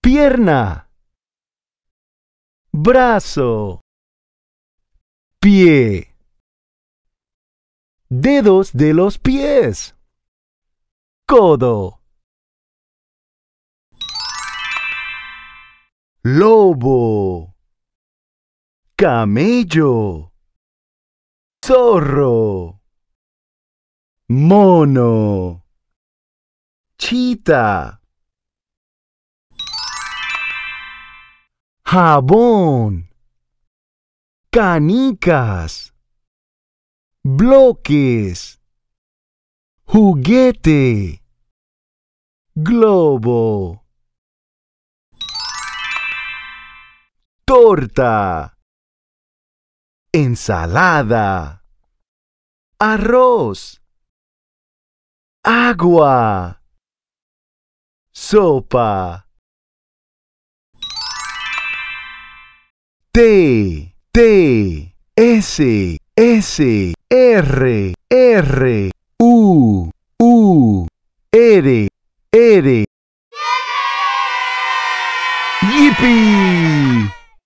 pierna, brazo, pie, dedos de los pies, codo, lobo, camello, zorro, mono, chita jabón, canicas, bloques, juguete, globo, torta, ensalada, arroz, agua, sopa. T, T, S, S, R, R, U, U, R, R. yippee